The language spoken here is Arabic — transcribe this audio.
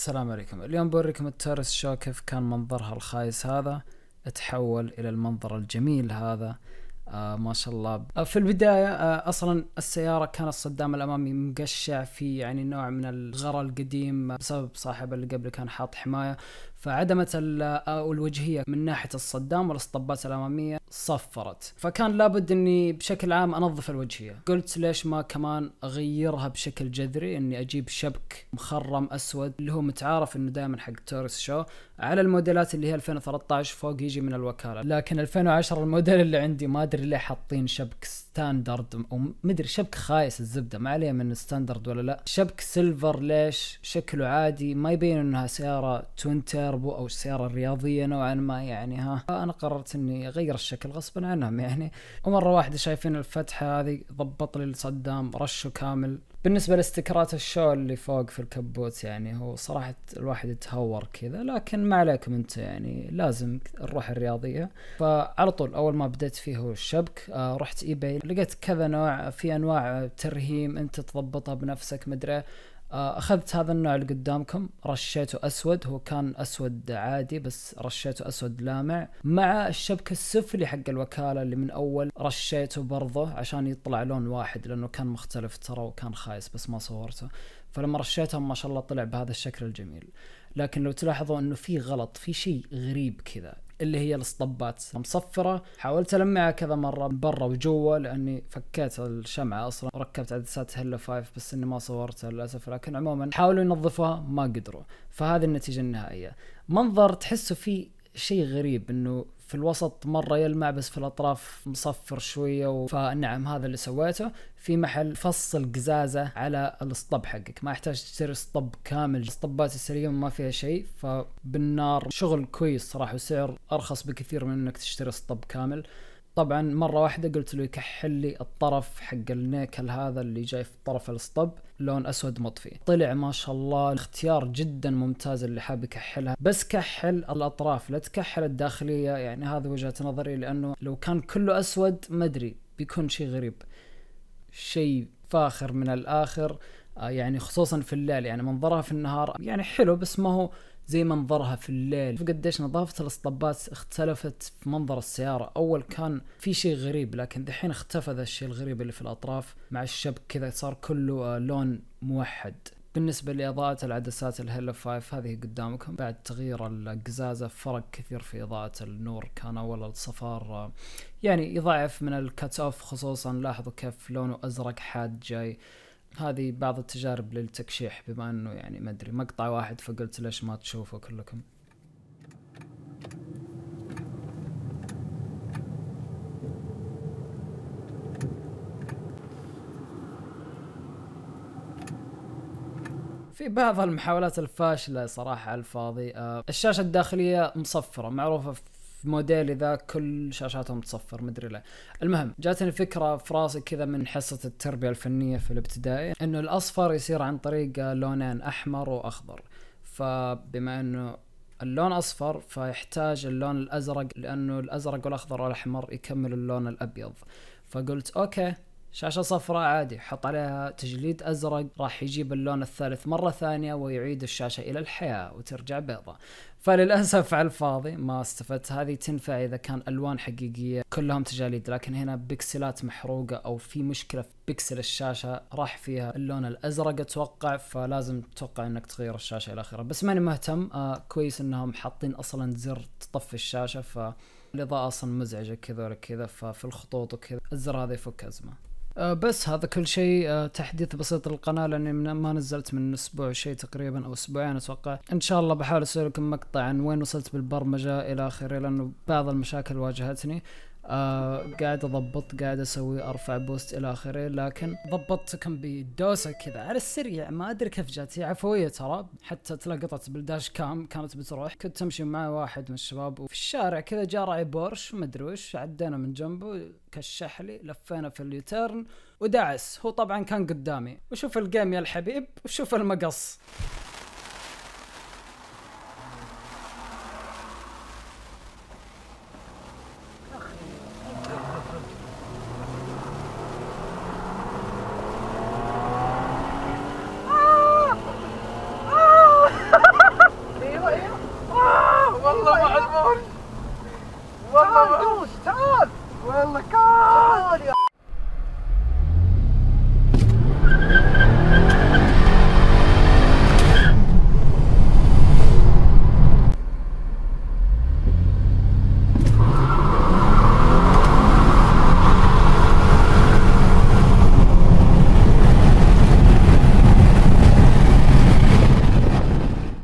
السلام عليكم اليوم بوريكم التارس شو كيف كان منظرها الخايس هذا اتحول الى المنظر الجميل هذا آه ما شاء الله آه في البداية آه أصلا السيارة كان الصدام الأمامي مقشع في يعني نوع من الغرى القديم بسبب صاحب اللي قبل كان حاط حماية فعدمت آه، الوجهية من ناحية الصدام والاسطبات الأمامية صفرت فكان لابد أني بشكل عام أنظف الوجهية قلت ليش ما كمان أغيرها بشكل جذري أني أجيب شبك مخرم أسود اللي هو متعارف أنه دائما حق تورس شو على الموديلات اللي هي 2013 فوق يجي من الوكالة لكن 2010 الموديل اللي عندي ما أدري ادري ليه حاطين شبك ستاندرد او مدري شبك خايس الزبده ما عليه من ستاندرد ولا لا شبك سيلفر ليش شكله عادي ما يبين انها سياره توين تيربو او سياره رياضيه نوعا ما يعني ها انا قررت اني اغير الشكل غصبا عنهم يعني ومره واحده شايفين الفتحه هذه ضبط لي الصدام رشه كامل بالنسبه لاستكرات الشو اللي فوق في الكبوت يعني هو صراحه الواحد يتهور كذا لكن ما عليكم انت يعني لازم الروح الرياضيه فعلى طول اول ما بديت فيه هو الشبك آه، رحت ايباي لقيت كذا نوع في انواع ترهيم انت تضبطها بنفسك مدري آه، اخذت هذا النوع اللي قدامكم رشيته اسود هو كان اسود عادي بس رشيته اسود لامع مع الشبك السفلي حق الوكاله اللي من اول رشيته برضه عشان يطلع لون واحد لانه كان مختلف ترى وكان خايس بس ما صورته فلما رشيته ما شاء الله طلع بهذا الشكل الجميل لكن لو تلاحظوا انه في غلط في شيء غريب كذا اللي هي الاسطبات مصفره حاولت المعها كذا مره برا وجوا لاني فكيت الشمعه اصلا وركبت عدسات هلا 5 بس اني ما صورتها للاسف لكن عموما حاولوا ينظفوها ما قدروا فهذه النتيجه النهائيه منظر تحسه فيه شيء غريب انه في الوسط مره يلمع بس في الاطراف مصفر شويه و... فنعم هذا اللي سويته في محل فصل قزازه على الاسطب حقك ما يحتاج تشتري اسطب كامل اسطبات السليم ما فيها شيء فبالنار شغل كويس صراحه وسعر ارخص بكثير من انك تشتري اسطب كامل طبعا مره واحده قلت له يكحل لي الطرف حق النيكل هذا اللي جاي في طرف الاسطب لون اسود مطفي طلع ما شاء الله اختيار جدا ممتاز اللي حاب يكحلها بس كحل الاطراف لا تكحل الداخليه يعني هذه وجهه نظري لانه لو كان كله اسود ما ادري بيكون شيء غريب شيء فاخر من الاخر آه، يعني خصوصا في الليل يعني منظرها في النهار يعني حلو بس ما هو زي منظرها في الليل شوف قديش نظافة الاسطبات اختلفت في منظر السيارة أول كان في شيء غريب لكن دحين اختفى ذا الشيء الغريب اللي في الأطراف مع الشبك كذا صار كله آه، لون موحد بالنسبة لإضاءة العدسات الهيلا 5 هذه قدامكم بعد تغيير القزازة فرق كثير في إضاءة النور كان أول الصفار آه، يعني يضعف من الكات أوف خصوصا لاحظوا كيف لونه أزرق حاد جاي هذه بعض التجارب للتكشيح بما انه يعني ما ادري مقطع واحد فقلت ليش ما تشوفوا كلكم في بعض المحاولات الفاشلة صراحة على الفاضي آه، الشاشة الداخلية مصفرة معروفة في موديل ذا كل شاشاتهم تصفر مدري لا المهم جاتني فكره في راسي كذا من حصه التربيه الفنيه في الابتدائي انه الاصفر يصير عن طريق لونين احمر واخضر فبما انه اللون اصفر فيحتاج اللون الازرق لانه الازرق والاخضر والاحمر يكمل اللون الابيض فقلت اوكي شاشة صفراء عادي حط عليها تجليد أزرق راح يجيب اللون الثالث مرة ثانية ويعيد الشاشة إلى الحياة وترجع بيضة فللأسف على الفاضي ما استفدت هذه تنفع إذا كان ألوان حقيقية كلهم تجاليد لكن هنا بكسلات محروقة أو في مشكلة في بكسل الشاشة راح فيها اللون الأزرق أتوقع فلازم تتوقع أنك تغير الشاشة إلى آخره بس ماني مهتم آه كويس أنهم حاطين أصلا زر تطفي الشاشة ف الإضاءة أصلا مزعجة كذا ولا كذا ففي الخطوط وكذا الزر هذا يفك أزمة آه، بس هذا كل شيء آه، تحديث بسيط للقناة لأني ما نزلت من أسبوع شيء تقريبا أو أسبوعين أتوقع إن شاء الله بحاول أسوي لكم مقطع عن وين وصلت بالبرمجة إلى آخره لأنه بعض المشاكل واجهتني آه قاعد اضبط قاعد اسوي ارفع بوست الى اخره لكن ضبطت كم بدوسه كذا على السريع ما ادري كيف جات هي عفويه ترى حتى تلقطت بالداش كام كانت بتروح كنت تمشي مع واحد من الشباب وفي الشارع كذا جاء راعي بورش ادري وش عدينا من جنبه كشح لي لفينا في اليوتيرن ودعس هو طبعا كان قدامي وشوف الجيم يا الحبيب وشوف المقص